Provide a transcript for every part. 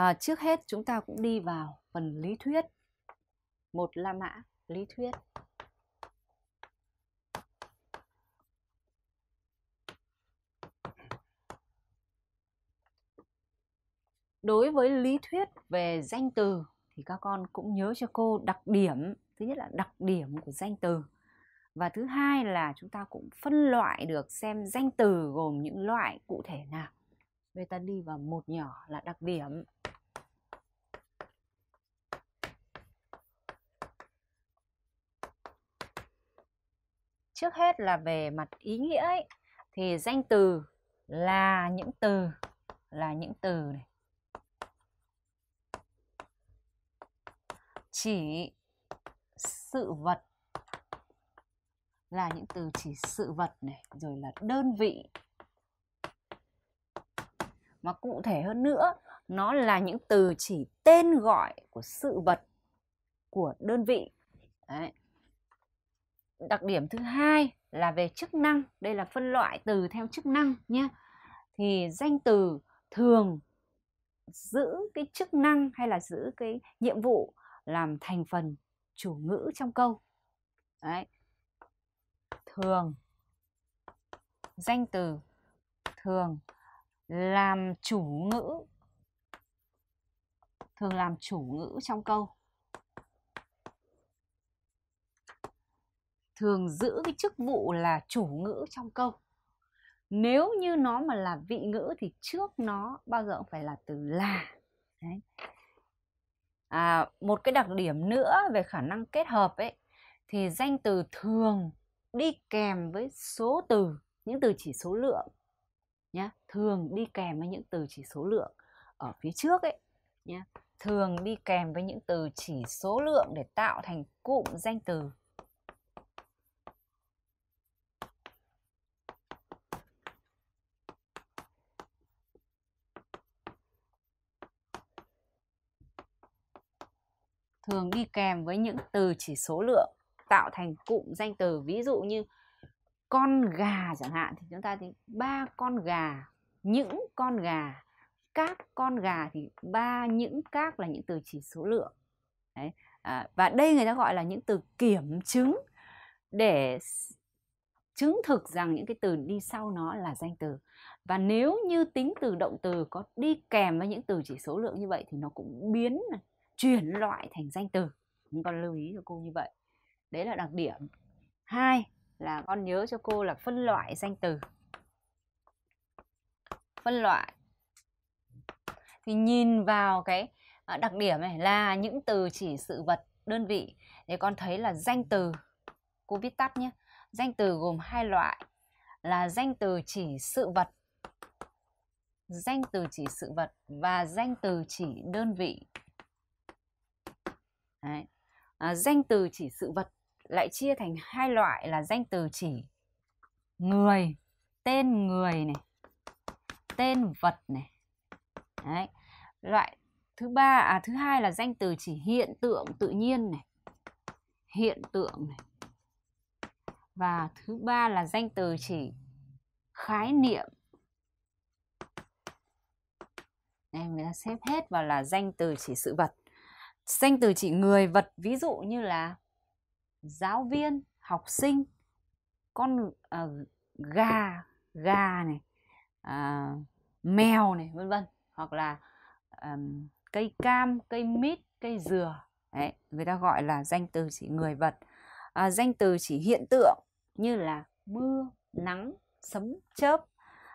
à, trước hết chúng ta cũng đi vào phần lý thuyết một la mã lý thuyết đối với lý thuyết về danh từ thì các con cũng nhớ cho cô đặc điểm thứ nhất là đặc điểm của danh từ và thứ hai là chúng ta cũng phân loại được xem danh từ gồm những loại cụ thể nào bây ta đi vào một nhỏ là đặc điểm trước hết là về mặt ý nghĩa ấy, thì danh từ là những từ là những từ này chỉ sự vật là những từ chỉ sự vật này rồi là đơn vị mà cụ thể hơn nữa nó là những từ chỉ tên gọi của sự vật của đơn vị Đấy đặc điểm thứ hai là về chức năng đây là phân loại từ theo chức năng nhé thì danh từ thường giữ cái chức năng hay là giữ cái nhiệm vụ làm thành phần chủ ngữ trong câu đấy thường danh từ thường làm chủ ngữ thường làm chủ ngữ trong câu thường giữ cái chức vụ là chủ ngữ trong câu nếu như nó mà là vị ngữ thì trước nó bao giờ cũng phải là từ là Đấy. À, một cái đặc điểm nữa về khả năng kết hợp ấy thì danh từ thường đi kèm với số từ những từ chỉ số lượng nhá thường đi kèm với những từ chỉ số lượng ở phía trước ấy nhá thường đi kèm với những từ chỉ số lượng để tạo thành cụm danh từ thường đi kèm với những từ chỉ số lượng tạo thành cụm danh từ ví dụ như con gà chẳng hạn thì chúng ta thì ba con gà những con gà các con gà thì ba những các là những từ chỉ số lượng Đấy. À, và đây người ta gọi là những từ kiểm chứng để chứng thực rằng những cái từ đi sau nó là danh từ và nếu như tính từ động từ có đi kèm với những từ chỉ số lượng như vậy thì nó cũng biến chuyển loại thành danh từ nhưng con lưu ý cho cô như vậy đấy là đặc điểm hai là con nhớ cho cô là phân loại danh từ phân loại thì nhìn vào cái à, đặc điểm này là những từ chỉ sự vật đơn vị thì con thấy là danh từ cô viết tắt nhé danh từ gồm hai loại là danh từ chỉ sự vật danh từ chỉ sự vật và danh từ chỉ đơn vị Đấy. À, danh từ chỉ sự vật lại chia thành hai loại là danh từ chỉ người tên người này tên vật này Đấy. loại thứ ba à thứ hai là danh từ chỉ hiện tượng tự nhiên này hiện tượng này và thứ ba là danh từ chỉ khái niệm Đây, người ta xếp hết vào là danh từ chỉ sự vật Danh từ chỉ người vật ví dụ như là giáo viên, học sinh, con uh, gà, gà này, uh, mèo này, vân vân hoặc là um, cây cam, cây mít, cây dừa. Đấy, người ta gọi là danh từ chỉ người vật. À, danh từ chỉ hiện tượng như là mưa, nắng, sấm chớp.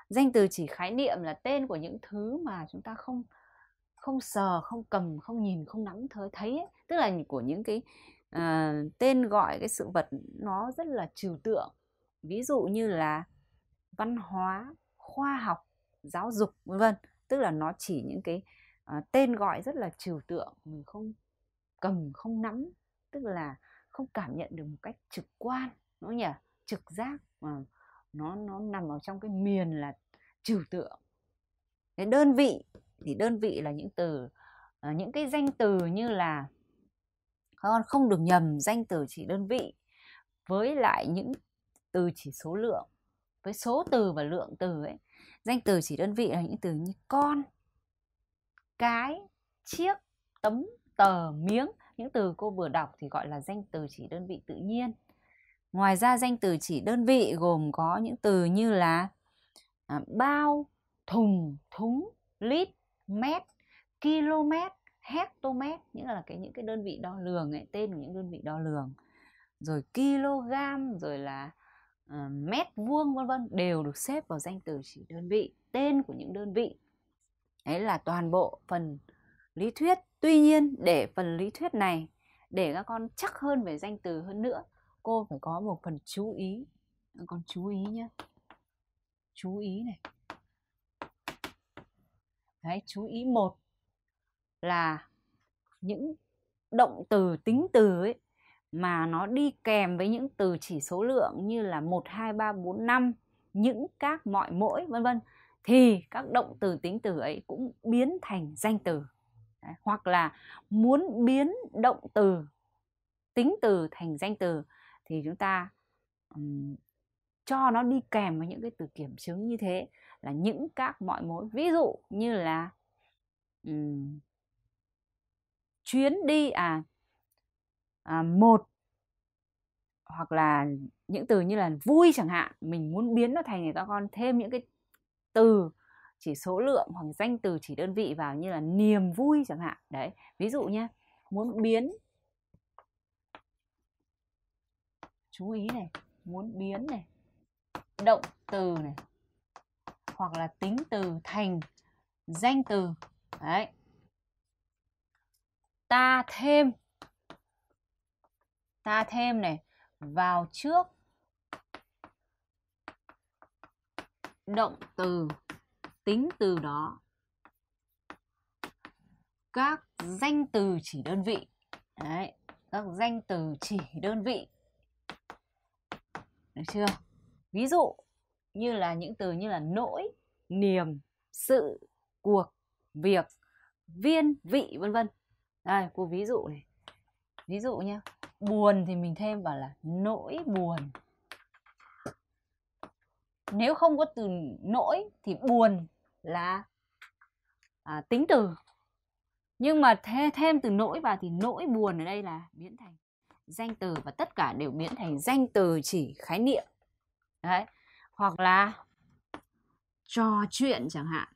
Danh từ chỉ khái niệm là tên của những thứ mà chúng ta không không sờ không cầm không nhìn không nắm thấy thấy ấy. tức là của những cái à, tên gọi cái sự vật nó rất là trừu tượng ví dụ như là văn hóa khoa học giáo dục vân vân tức là nó chỉ những cái à, tên gọi rất là trừu tượng mình không cầm không nắm tức là không cảm nhận được một cách trực quan nó nhỉ trực giác mà nó nó nằm ở trong cái miền là trừu tượng cái đơn vị thì đơn vị là những từ ờ, những cái danh từ như là các con không được nhầm danh từ chỉ đơn vị với lại những từ chỉ số lượng với số từ và lượng từ ấy danh từ chỉ đơn vị là những từ như con cái chiếc tấm tờ miếng những từ cô vừa đọc thì gọi là danh từ chỉ đơn vị tự nhiên ngoài ra danh từ chỉ đơn vị gồm có những từ như là à, bao thùng thúng lít mét km hectomet những là cái những cái đơn vị đo lường ấy, tên của những đơn vị đo lường rồi kg rồi là uh, mét vuông vân vân đều được xếp vào danh từ chỉ đơn vị tên của những đơn vị đấy là toàn bộ phần lý thuyết tuy nhiên để phần lý thuyết này để các con chắc hơn về danh từ hơn nữa cô phải có một phần chú ý các con chú ý nhé chú ý này Đấy, chú ý một là những động từ tính từ ấy mà nó đi kèm với những từ chỉ số lượng như là 1 2 3 4 5 những các mọi mỗi vân vân thì các động từ tính từ ấy cũng biến thành danh từ. Đấy, hoặc là muốn biến động từ tính từ thành danh từ thì chúng ta um, cho nó đi kèm với những cái từ kiểm chứng như thế là những các mọi mối ví dụ như là um, chuyến đi à, à một hoặc là những từ như là vui chẳng hạn mình muốn biến nó thành thì các con thêm những cái từ chỉ số lượng hoặc danh từ chỉ đơn vị vào như là niềm vui chẳng hạn đấy ví dụ nhé muốn biến chú ý này muốn biến này động từ này hoặc là tính từ thành danh từ đấy ta thêm ta thêm này vào trước động từ tính từ đó các danh từ chỉ đơn vị đấy các danh từ chỉ đơn vị được chưa ví dụ như là những từ như là nỗi niềm sự cuộc việc viên vị vân vân đây cô ví dụ này ví dụ nhé buồn thì mình thêm vào là nỗi buồn nếu không có từ nỗi thì buồn là à, tính từ nhưng mà thêm, thêm từ nỗi vào thì nỗi buồn ở đây là biến thành danh từ và tất cả đều biến thành danh từ chỉ khái niệm đấy hoặc là trò chuyện chẳng hạn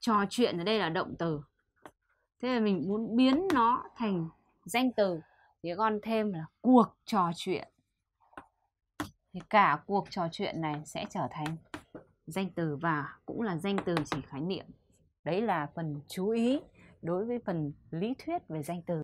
trò chuyện ở đây là động từ thế là mình muốn biến nó thành danh từ thì con thêm là cuộc trò chuyện thì cả cuộc trò chuyện này sẽ trở thành danh từ và cũng là danh từ chỉ khái niệm đấy là phần chú ý đối với phần lý thuyết về danh từ